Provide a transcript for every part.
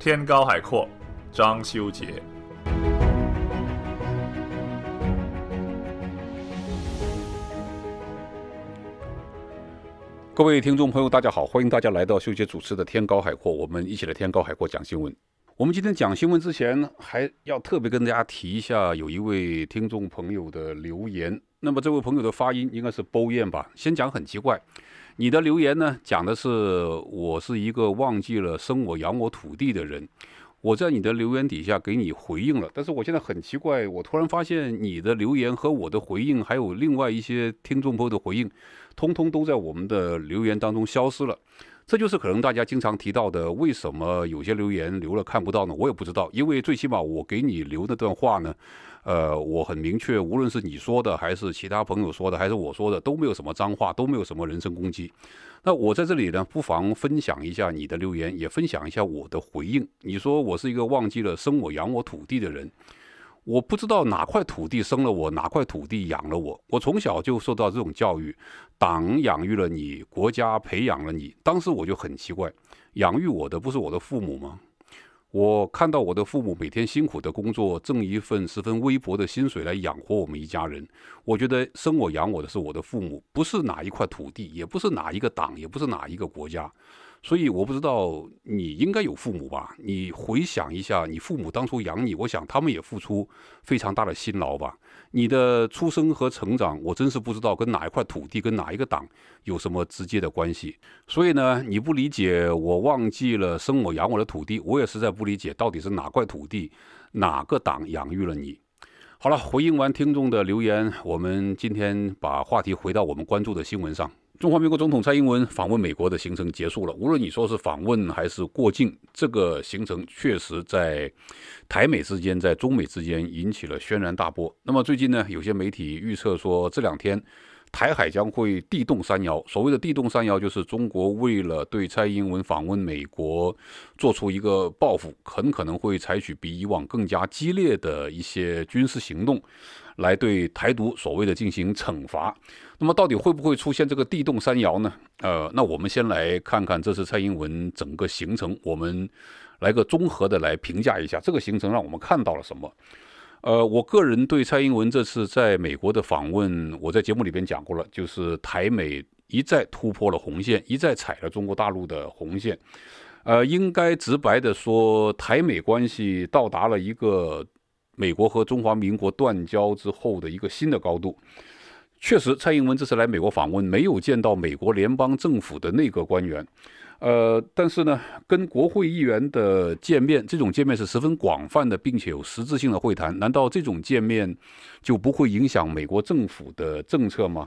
天高海阔，张修杰。各位听众朋友，大家好，欢迎大家来到修杰主持的《天高海阔》，我们一起来《天高海阔》讲新闻。我们今天讲新闻之前，还要特别跟大家提一下，有一位听众朋友的留言。那么这位朋友的发音应该是“包燕”吧？先讲很奇怪。你的留言呢？讲的是我是一个忘记了生我养我土地的人，我在你的留言底下给你回应了。但是我现在很奇怪，我突然发现你的留言和我的回应，还有另外一些听众朋友的回应，通通都在我们的留言当中消失了。这就是可能大家经常提到的，为什么有些留言留了看不到呢？我也不知道，因为最起码我给你留那段话呢。呃，我很明确，无论是你说的，还是其他朋友说的，还是我说的，都没有什么脏话，都没有什么人身攻击。那我在这里呢，不妨分享一下你的留言，也分享一下我的回应。你说我是一个忘记了生我养我土地的人，我不知道哪块土地生了我，哪块土地养了我。我从小就受到这种教育，党养育了你，国家培养了你。当时我就很奇怪，养育我的不是我的父母吗？我看到我的父母每天辛苦的工作，挣一份十分微薄的薪水来养活我们一家人。我觉得生我养我的是我的父母，不是哪一块土地，也不是哪一个党，也不是哪一个国家。所以我不知道你应该有父母吧？你回想一下，你父母当初养你，我想他们也付出非常大的辛劳吧。你的出生和成长，我真是不知道跟哪一块土地、跟哪一个党有什么直接的关系。所以呢，你不理解，我忘记了生我养我的土地，我也实在不理解到底是哪块土地、哪个党养育了你。好了，回应完听众的留言，我们今天把话题回到我们关注的新闻上。中华民国总统蔡英文访问美国的行程结束了。无论你说是访问还是过境，这个行程确实在台美之间、在中美之间引起了轩然大波。那么最近呢，有些媒体预测说，这两天台海将会地动山摇。所谓的地动山摇，就是中国为了对蔡英文访问美国做出一个报复，很可能会采取比以往更加激烈的一些军事行动，来对台独所谓的进行惩罚。那么到底会不会出现这个地动山摇呢？呃，那我们先来看看这次蔡英文整个行程，我们来个综合的来评价一下这个行程，让我们看到了什么？呃，我个人对蔡英文这次在美国的访问，我在节目里边讲过了，就是台美一再突破了红线，一再踩了中国大陆的红线。呃，应该直白的说，台美关系到达了一个美国和中华民国断交之后的一个新的高度。确实，蔡英文这次来美国访问没有见到美国联邦政府的内阁官员，呃，但是呢，跟国会议员的见面，这种见面是十分广泛的，并且有实质性的会谈。难道这种见面就不会影响美国政府的政策吗？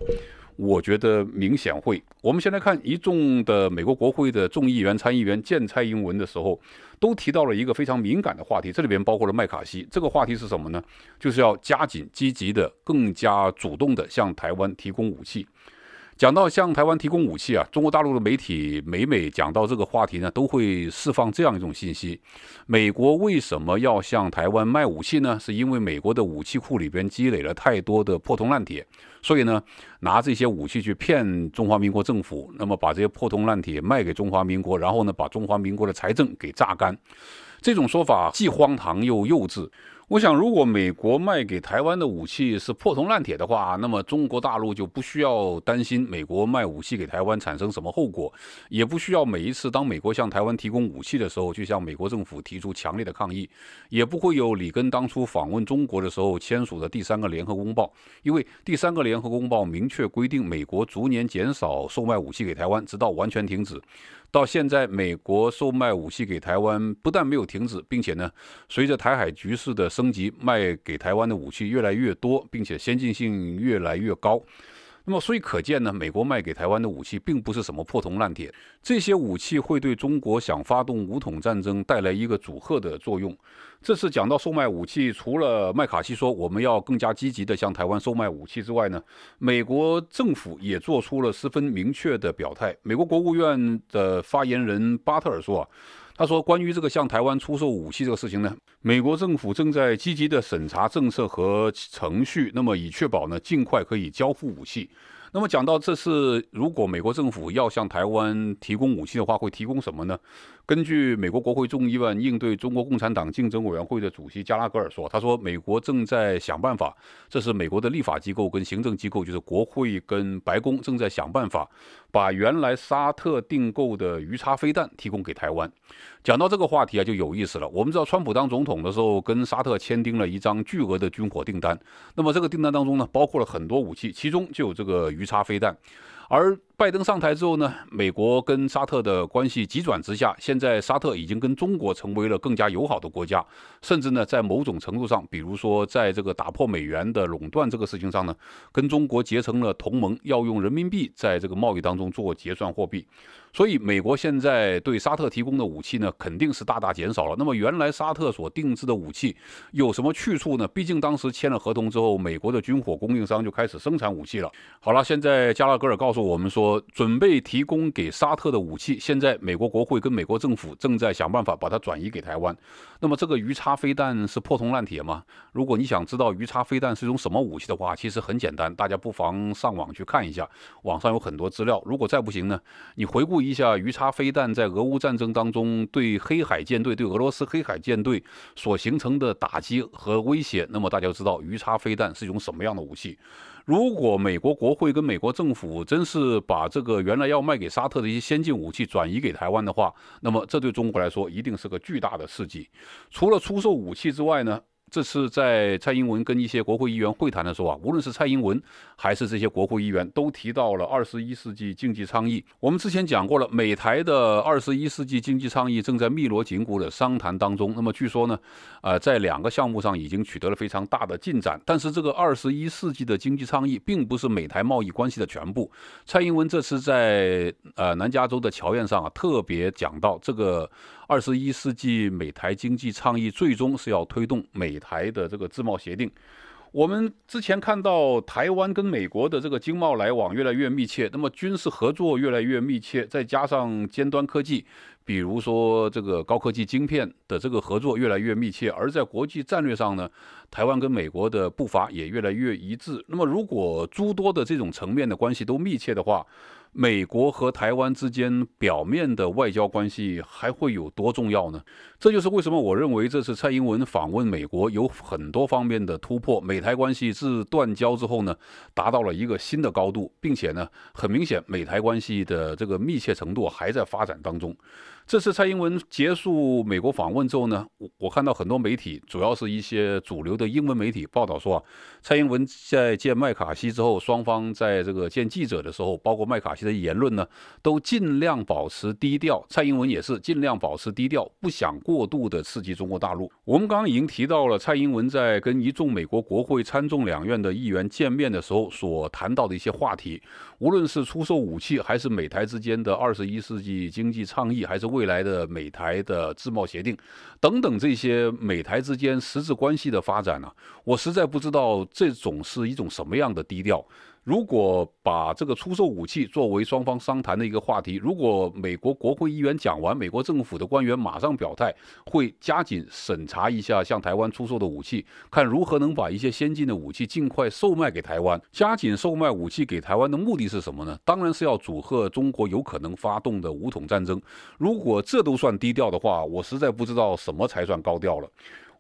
我觉得明显会。我们先来看一众的美国国会的众议员、参议员见蔡英文的时候，都提到了一个非常敏感的话题，这里边包括了麦卡锡。这个话题是什么呢？就是要加紧、积极的、更加主动的向台湾提供武器。讲到向台湾提供武器啊，中国大陆的媒体每每讲到这个话题呢，都会释放这样一种信息：美国为什么要向台湾卖武器呢？是因为美国的武器库里边积累了太多的破铜烂铁，所以呢，拿这些武器去骗中华民国政府，那么把这些破铜烂铁卖给中华民国，然后呢，把中华民国的财政给榨干。这种说法既荒唐又幼稚。我想，如果美国卖给台湾的武器是破铜烂铁的话，那么中国大陆就不需要担心美国卖武器给台湾产生什么后果，也不需要每一次当美国向台湾提供武器的时候，就向美国政府提出强烈的抗议，也不会有里根当初访问中国的时候签署的第三个联合公报，因为第三个联合公报明确规定，美国逐年减少售卖武器给台湾，直到完全停止。到现在，美国售卖武器给台湾不但没有停止，并且呢，随着台海局势的升级，卖给台湾的武器越来越多，并且先进性越来越高。那么，所以可见呢，美国卖给台湾的武器并不是什么破铜烂铁，这些武器会对中国想发动武统战争带来一个阻吓的作用。这次讲到售卖武器，除了麦卡锡说我们要更加积极的向台湾售卖武器之外呢，美国政府也做出了十分明确的表态。美国国务院的发言人巴特尔说啊。他说：“关于这个向台湾出售武器这个事情呢，美国政府正在积极地审查政策和程序，那么以确保呢尽快可以交付武器。那么讲到这次，如果美国政府要向台湾提供武器的话，会提供什么呢？根据美国国会众议院应对中国共产党竞争委员会的主席加拉格尔说，他说美国正在想办法，这是美国的立法机构跟行政机构，就是国会跟白宫正在想办法。”把原来沙特订购的鱼叉飞弹提供给台湾，讲到这个话题啊，就有意思了。我们知道，川普当总统的时候，跟沙特签订了一张巨额的军火订单。那么这个订单当中呢，包括了很多武器，其中就有这个鱼叉飞弹。而拜登上台之后呢，美国跟沙特的关系急转直下。现在沙特已经跟中国成为了更加友好的国家，甚至呢，在某种程度上，比如说在这个打破美元的垄断这个事情上呢，跟中国结成了同盟，要用人民币在这个贸易当中做结算货币。所以，美国现在对沙特提供的武器呢，肯定是大大减少了。那么，原来沙特所定制的武器有什么去处呢？毕竟当时签了合同之后，美国的军火供应商就开始生产武器了。好了，现在加拉格尔告诉我们说，准备提供给沙特的武器，现在美国国会跟美国政府正在想办法把它转移给台湾。那么，这个鱼叉飞弹是破铜烂铁吗？如果你想知道鱼叉飞弹是一种什么武器的话，其实很简单，大家不妨上网去看一下，网上有很多资料。如果再不行呢，你回顾。一下鱼叉飞弹在俄乌战争当中对黑海舰队、对俄罗斯黑海舰队所形成的打击和威胁，那么大家知道鱼叉飞弹是一种什么样的武器？如果美国国会跟美国政府真是把这个原来要卖给沙特的一些先进武器转移给台湾的话，那么这对中国来说一定是个巨大的刺激。除了出售武器之外呢？这次在蔡英文跟一些国会议员会谈的时候啊，无论是蔡英文还是这些国会议员，都提到了二十一世纪经济倡议。我们之前讲过了，美台的二十一世纪经济倡议正在密锣紧鼓的商谈当中。那么据说呢，呃，在两个项目上已经取得了非常大的进展。但是这个二十一世纪的经济倡议并不是美台贸易关系的全部。蔡英文这次在呃南加州的侨宴上啊，特别讲到这个。二十一世纪美台经济倡议最终是要推动美台的这个自贸协定。我们之前看到台湾跟美国的这个经贸来往越来越密切，那么军事合作越来越密切，再加上尖端科技，比如说这个高科技晶片的这个合作越来越密切，而在国际战略上呢，台湾跟美国的步伐也越来越一致。那么如果诸多的这种层面的关系都密切的话，美国和台湾之间表面的外交关系还会有多重要呢？这就是为什么我认为这次蔡英文访问美国有很多方面的突破，美台关系自断交之后呢，达到了一个新的高度，并且呢，很明显美台关系的这个密切程度还在发展当中。这次蔡英文结束美国访问之后呢，我。我看到很多媒体，主要是一些主流的英文媒体报道说啊，蔡英文在见麦卡锡之后，双方在这个见记者的时候，包括麦卡锡的言论呢，都尽量保持低调。蔡英文也是尽量保持低调，不想过度的刺激中国大陆。我们刚刚已经提到了蔡英文在跟一众美国国会参众两院的议员见面的时候所谈到的一些话题，无论是出售武器，还是美台之间的二十一世纪经济倡议，还是未来的美台的自贸协定等等。这些美台之间实质关系的发展呢，我实在不知道这种是一种什么样的低调。如果把这个出售武器作为双方商谈的一个话题，如果美国国会议员讲完，美国政府的官员马上表态，会加紧审查一下向台湾出售的武器，看如何能把一些先进的武器尽快售卖给台湾。加紧售卖武器给台湾的目的是什么呢？当然是要阻吓中国有可能发动的武统战争。如果这都算低调的话，我实在不知道什么才算高调了。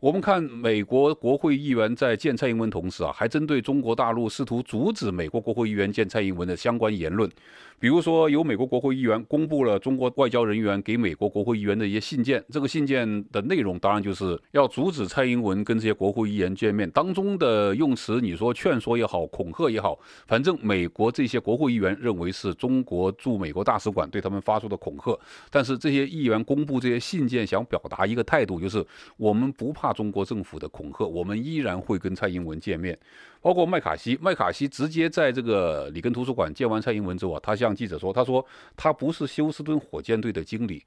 我们看美国国会议员在见蔡英文同时啊，还针对中国大陆试图阻止美国国会议员见蔡英文的相关言论，比如说有美国国会议员公布了中国外交人员给美国国会议员的一些信件，这个信件的内容当然就是要阻止蔡英文跟这些国会议员见面，当中的用词你说劝说也好，恐吓也好，反正美国这些国会议员认为是中国驻美国大使馆对他们发出的恐吓，但是这些议员公布这些信件想表达一个态度，就是我们不怕。中国政府的恐吓，我们依然会跟蔡英文见面，包括麦卡锡。麦卡锡直接在这个里根图书馆见完蔡英文之后啊，他向记者说：“他说他不是休斯敦火箭队的经理。”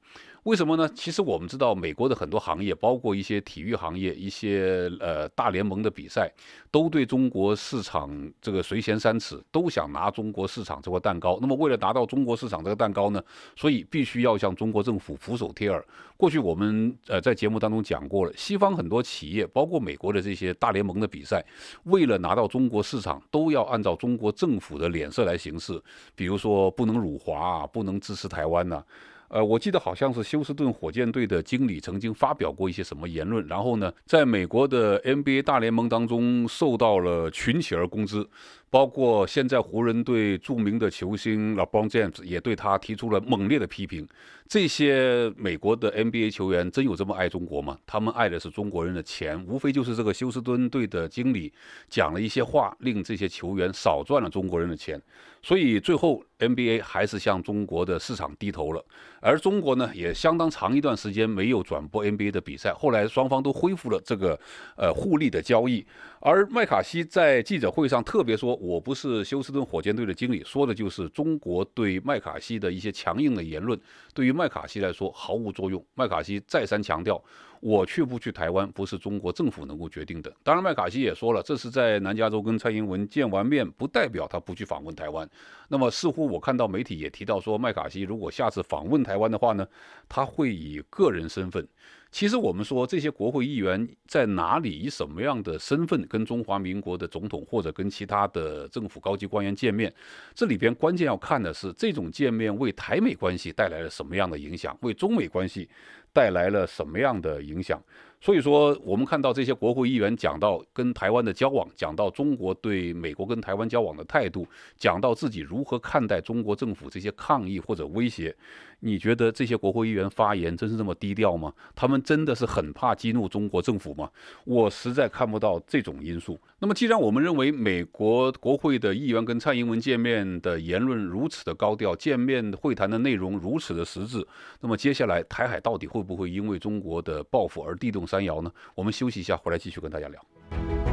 为什么呢？其实我们知道，美国的很多行业，包括一些体育行业，一些呃大联盟的比赛，都对中国市场这个垂涎三尺，都想拿中国市场这块蛋糕。那么，为了拿到中国市场这个蛋糕呢，所以必须要向中国政府俯首帖耳。过去我们呃在节目当中讲过了，西方很多企业，包括美国的这些大联盟的比赛，为了拿到中国市场，都要按照中国政府的脸色来行事，比如说不能辱华，不能支持台湾呢。呃，我记得好像是休斯顿火箭队的经理曾经发表过一些什么言论，然后呢，在美国的 NBA 大联盟当中受到了群起而攻之，包括现在湖人队著名的球星 LeBron j a 詹姆斯也对他提出了猛烈的批评。这些美国的 NBA 球员真有这么爱中国吗？他们爱的是中国人的钱，无非就是这个休斯顿队的经理讲了一些话，令这些球员少赚了中国人的钱。所以最后 NBA 还是向中国的市场低头了，而中国呢也相当长一段时间没有转播 NBA 的比赛。后来双方都恢复了这个呃互利的交易。而麦卡锡在记者会上特别说：“我不是休斯顿火箭队的经理。”说的就是中国对麦卡锡的一些强硬的言论，对于麦卡锡来说毫无作用。麦卡锡再三强调：“我去不去台湾，不是中国政府能够决定的。”当然，麦卡锡也说了，这是在南加州跟蔡英文见完面，不代表他不去访问台湾。那么，似乎我看到媒体也提到说，麦卡锡如果下次访问台湾的话呢，他会以个人身份。其实我们说这些国会议员在哪里以什么样的身份跟中华民国的总统或者跟其他的政府高级官员见面，这里边关键要看的是这种见面为台美关系带来了什么样的影响，为中美关系带来了什么样的影响。所以说，我们看到这些国会议员讲到跟台湾的交往，讲到中国对美国跟台湾交往的态度，讲到自己如何看待中国政府这些抗议或者威胁，你觉得这些国会议员发言真是这么低调吗？他们真的是很怕激怒中国政府吗？我实在看不到这种因素。那么，既然我们认为美国国会的议员跟蔡英文见面的言论如此的高调，见面会谈的内容如此的实质，那么接下来台海到底会不会因为中国的报复而地动？三爻呢？我们休息一下，回来继续跟大家聊。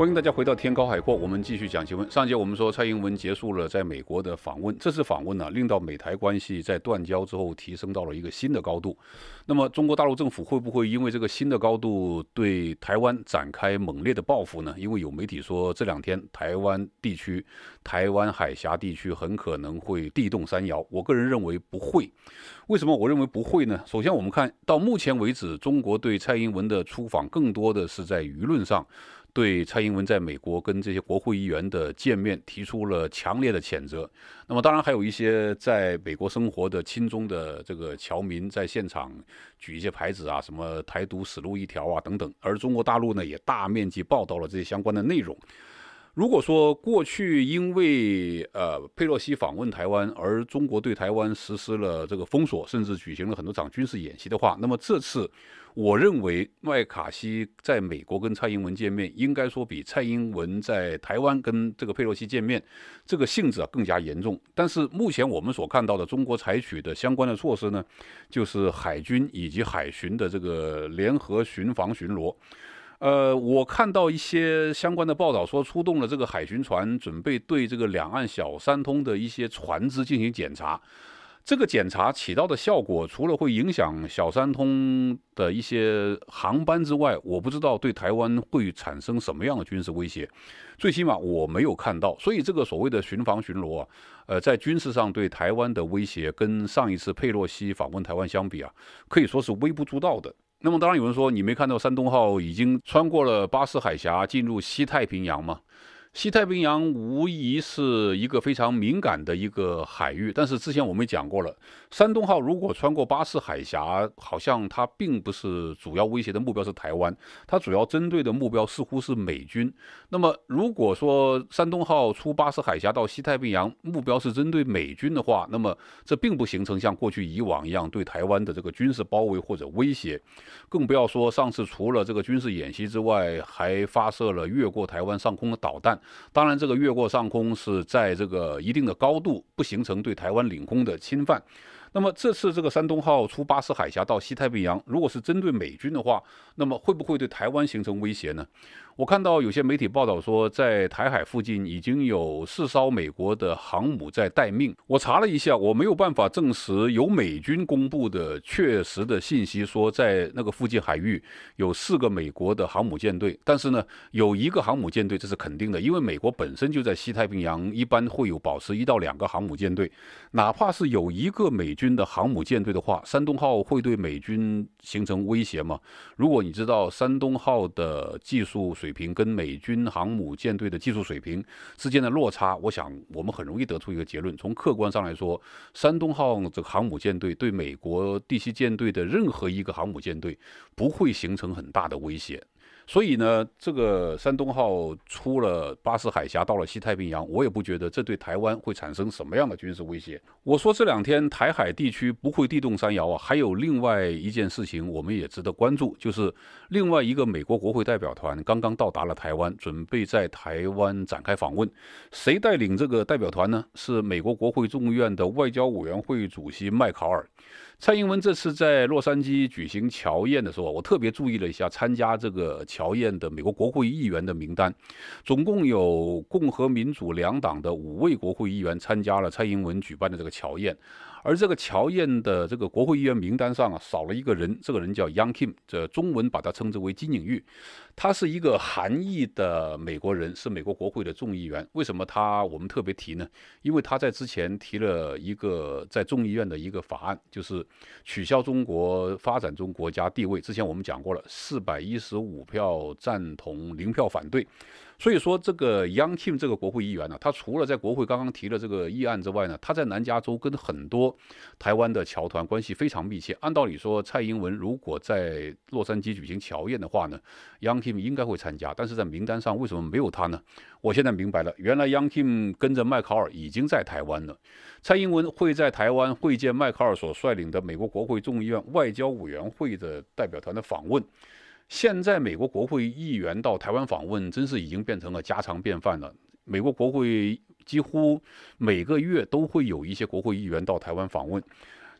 欢迎大家回到天高海阔，我们继续讲新闻。上节我们说蔡英文结束了在美国的访问，这次访问呢令到美台关系在断交之后提升到了一个新的高度。那么中国大陆政府会不会因为这个新的高度对台湾展开猛烈的报复呢？因为有媒体说这两天台湾地区、台湾海峡地区很可能会地动山摇。我个人认为不会。为什么我认为不会呢？首先我们看到目前为止，中国对蔡英文的出访更多的是在舆论上。对蔡英文在美国跟这些国会议员的见面提出了强烈的谴责。那么，当然还有一些在美国生活的亲中的这个侨民在现场举一些牌子啊，什么“台独死路一条”啊等等。而中国大陆呢，也大面积报道了这些相关的内容。如果说过去因为呃佩洛西访问台湾而中国对台湾实施了这个封锁，甚至举行了很多场军事演习的话，那么这次我认为麦卡锡在美国跟蔡英文见面，应该说比蔡英文在台湾跟这个佩洛西见面这个性质啊更加严重。但是目前我们所看到的中国采取的相关的措施呢，就是海军以及海巡的这个联合巡防巡逻。呃，我看到一些相关的报道说，出动了这个海巡船，准备对这个两岸小三通的一些船只进行检查。这个检查起到的效果，除了会影响小三通的一些航班之外，我不知道对台湾会产生什么样的军事威胁。最起码我没有看到，所以这个所谓的巡防巡逻啊，呃，在军事上对台湾的威胁，跟上一次佩洛西访问台湾相比啊，可以说是微不足道的。那么，当然有人说，你没看到山东号已经穿过了巴士海峡，进入西太平洋吗？西太平洋无疑是一个非常敏感的一个海域，但是之前我们也讲过了，山东号如果穿过巴士海峡，好像它并不是主要威胁的目标是台湾，它主要针对的目标似乎是美军。那么如果说山东号出巴士海峡到西太平洋，目标是针对美军的话，那么这并不形成像过去以往一样对台湾的这个军事包围或者威胁，更不要说上次除了这个军事演习之外，还发射了越过台湾上空的导弹。当然，这个越过上空是在这个一定的高度，不形成对台湾领空的侵犯。那么这次这个山东号出巴士海峡到西太平洋，如果是针对美军的话，那么会不会对台湾形成威胁呢？我看到有些媒体报道说，在台海附近已经有四艘美国的航母在待命。我查了一下，我没有办法证实有美军公布的确实的信息，说在那个附近海域有四个美国的航母舰队。但是呢，有一个航母舰队这是肯定的，因为美国本身就在西太平洋，一般会有保持一到两个航母舰队，哪怕是有一个美。军的航母舰队的话，山东号会对美军形成威胁吗？如果你知道山东号的技术水平跟美军航母舰队的技术水平之间的落差，我想我们很容易得出一个结论：从客观上来说，山东号这个航母舰队对美国第七舰队的任何一个航母舰队不会形成很大的威胁。所以呢，这个山东号出了巴士海峡，到了西太平洋，我也不觉得这对台湾会产生什么样的军事威胁。我说这两天台海地区不会地动山摇啊。还有另外一件事情，我们也值得关注，就是另外一个美国国会代表团刚刚到达了台湾，准备在台湾展开访问。谁带领这个代表团呢？是美国国会众议院的外交委员会主席麦考尔。蔡英文这次在洛杉矶举行侨宴的时候，我特别注意了一下参加这个侨宴的美国国会议员的名单，总共有共和、民主两党的五位国会议员参加了蔡英文举办的这个侨宴。而这个乔燕的这个国会议员名单上啊，少了一个人，这个人叫 Young Kim，这中文把他称之为金景玉，他是一个韩裔的美国人，是美国国会的众议员。为什么他我们特别提呢？因为他在之前提了一个在众议院的一个法案，就是取消中国发展中国家地位。之前我们讲过了，四百一十五票赞同，零票反对。所以说，这个 Young Kim 这个国会议员呢，他除了在国会刚刚提了这个议案之外呢，他在南加州跟很多台湾的侨团关系非常密切。按道理说，蔡英文如果在洛杉矶举行侨宴的话呢，Young Kim 应该会参加。但是在名单上为什么没有他呢？我现在明白了，原来 Young Kim 跟着迈考尔已经在台湾了。蔡英文会在台湾会见迈考尔所率领的美国国会众议院外交委员会的代表团的访问。现在美国国会议员到台湾访问，真是已经变成了家常便饭了。美国国会几乎每个月都会有一些国会议员到台湾访问。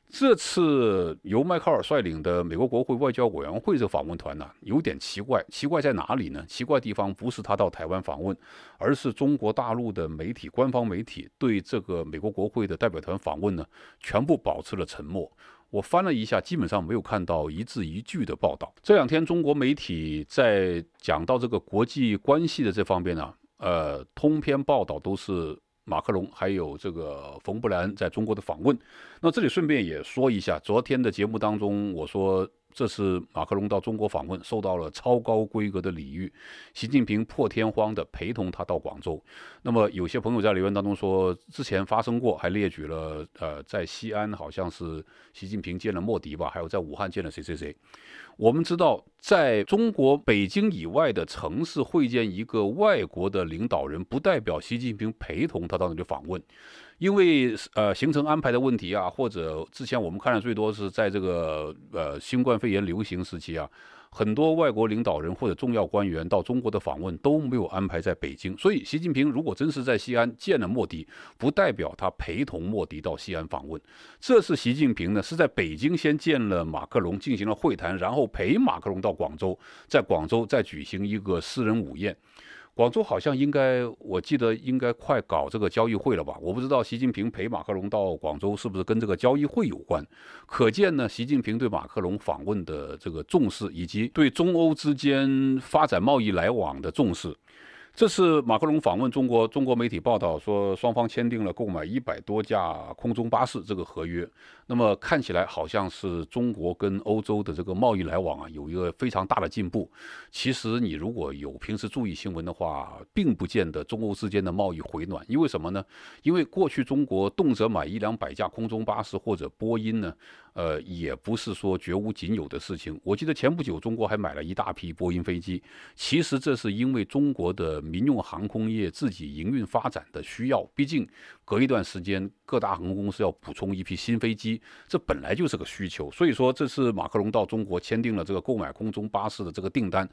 这次由迈克尔率领的美国国会外交委员会这访问团呢，有点奇怪。奇怪在哪里呢？奇怪地方不是他到台湾访问，而是中国大陆的媒体，官方媒体对这个美国国会的代表团访问呢，全部保持了沉默。我翻了一下，基本上没有看到一字一句的报道。这两天中国媒体在讲到这个国际关系的这方面呢，呃，通篇报道都是马克龙还有这个冯布兰恩在中国的访问。那这里顺便也说一下，昨天的节目当中我说。这次马克龙到中国访问，受到了超高规格的礼遇。习近平破天荒地陪同他到广州。那么，有些朋友在留言当中说，之前发生过，还列举了，呃，在西安好像是习近平见了莫迪吧，还有在武汉见了谁谁谁。我们知道，在中国北京以外的城市会见一个外国的领导人，不代表习近平陪同他到那里访问，因为呃行程安排的问题啊，或者之前我们看的最多是在这个呃新冠肺炎流行时期啊。很多外国领导人或者重要官员到中国的访问都没有安排在北京，所以习近平如果真是在西安见了莫迪，不代表他陪同莫迪到西安访问。这次习近平呢是在北京先见了马克龙进行了会谈，然后陪马克龙到广州，在广州再举行一个私人午宴。广州好像应该，我记得应该快搞这个交易会了吧？我不知道习近平陪马克龙到广州是不是跟这个交易会有关。可见呢，习近平对马克龙访问的这个重视，以及对中欧之间发展贸易来往的重视。这次马克龙访问中国，中国媒体报道说双方签订了购买一百多架空中巴士这个合约。那么看起来好像是中国跟欧洲的这个贸易来往啊有一个非常大的进步。其实你如果有平时注意新闻的话，并不见得中欧之间的贸易回暖，因为什么呢？因为过去中国动辄买一两百架空中巴士或者波音呢。呃，也不是说绝无仅有的事情。我记得前不久，中国还买了一大批波音飞机。其实这是因为中国的民用航空业自己营运发展的需要。毕竟隔一段时间，各大航空公司要补充一批新飞机，这本来就是个需求。所以说，这次马克龙到中国签订了这个购买空中巴士的这个订单。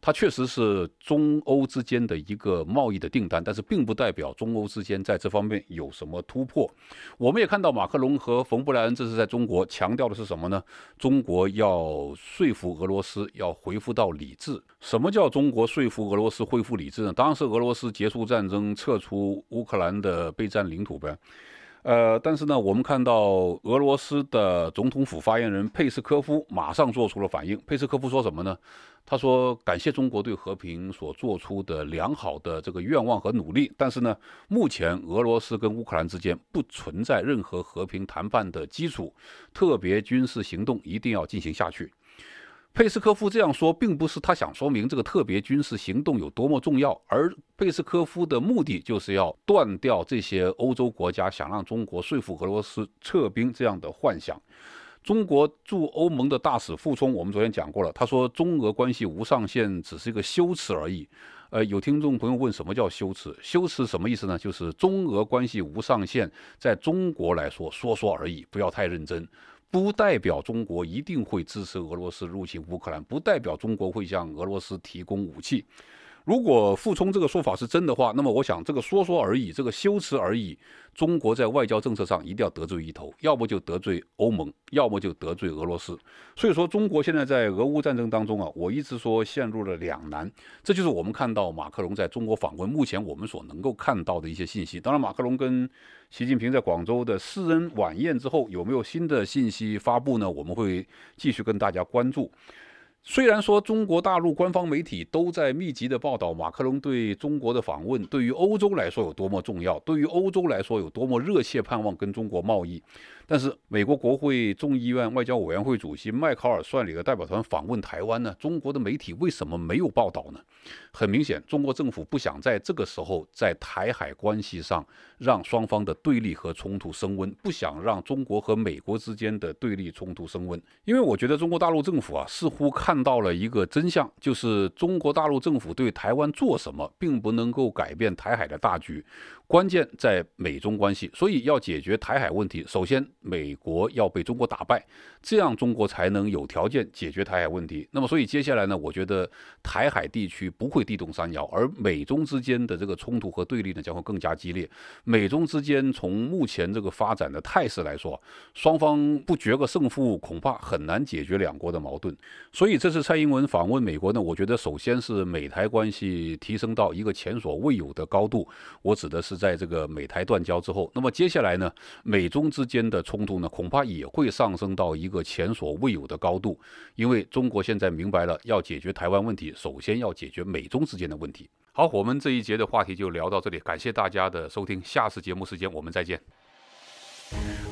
它确实是中欧之间的一个贸易的订单，但是并不代表中欧之间在这方面有什么突破。我们也看到，马克龙和冯布莱恩这次在中国强调的是什么呢？中国要说服俄罗斯要恢复到理智。什么叫中国说服俄罗斯恢复理智呢？当然是俄罗斯结束战争，撤出乌克兰的备战领土呗。呃，但是呢，我们看到俄罗斯的总统府发言人佩斯科夫马上做出了反应。佩斯科夫说什么呢？他说感谢中国对和平所做出的良好的这个愿望和努力，但是呢，目前俄罗斯跟乌克兰之间不存在任何和平谈判的基础，特别军事行动一定要进行下去。佩斯科夫这样说，并不是他想说明这个特别军事行动有多么重要，而佩斯科夫的目的就是要断掉这些欧洲国家想让中国说服俄罗斯撤兵这样的幻想。中国驻欧盟的大使傅聪，我们昨天讲过了，他说“中俄关系无上限”只是一个修辞而已。呃，有听众朋友问什么叫修辞？修辞什么意思呢？就是中俄关系无上限，在中国来说说说而已，不要太认真。不代表中国一定会支持俄罗斯入侵乌克兰，不代表中国会向俄罗斯提供武器。如果傅聪这个说法是真的话，那么我想这个说说而已，这个修辞而已。中国在外交政策上一定要得罪一头，要么就得罪欧盟，要么就得罪俄罗斯。所以说，中国现在在俄乌战争当中啊，我一直说陷入了两难。这就是我们看到马克龙在中国访问目前我们所能够看到的一些信息。当然，马克龙跟习近平在广州的私人晚宴之后有没有新的信息发布呢？我们会继续跟大家关注。虽然说中国大陆官方媒体都在密集的报道马克龙对中国的访问，对于欧洲来说有多么重要，对于欧洲来说有多么热切盼望跟中国贸易。但是，美国国会众议院外交委员会主席迈考尔率领的代表团访问台湾呢？中国的媒体为什么没有报道呢？很明显，中国政府不想在这个时候在台海关系上让双方的对立和冲突升温，不想让中国和美国之间的对立冲突升温。因为我觉得中国大陆政府啊，似乎看到了一个真相，就是中国大陆政府对台湾做什么，并不能够改变台海的大局，关键在美中关系。所以，要解决台海问题，首先。美国要被中国打败，这样中国才能有条件解决台海问题。那么，所以接下来呢，我觉得台海地区不会地动山摇，而美中之间的这个冲突和对立呢，将会更加激烈。美中之间从目前这个发展的态势来说，双方不决个胜负，恐怕很难解决两国的矛盾。所以，这次蔡英文访问美国呢，我觉得首先是美台关系提升到一个前所未有的高度，我指的是在这个美台断交之后。那么，接下来呢，美中之间的。冲突呢，恐怕也会上升到一个前所未有的高度，因为中国现在明白了，要解决台湾问题，首先要解决美中之间的问题。好，我们这一节的话题就聊到这里，感谢大家的收听，下次节目时间我们再见。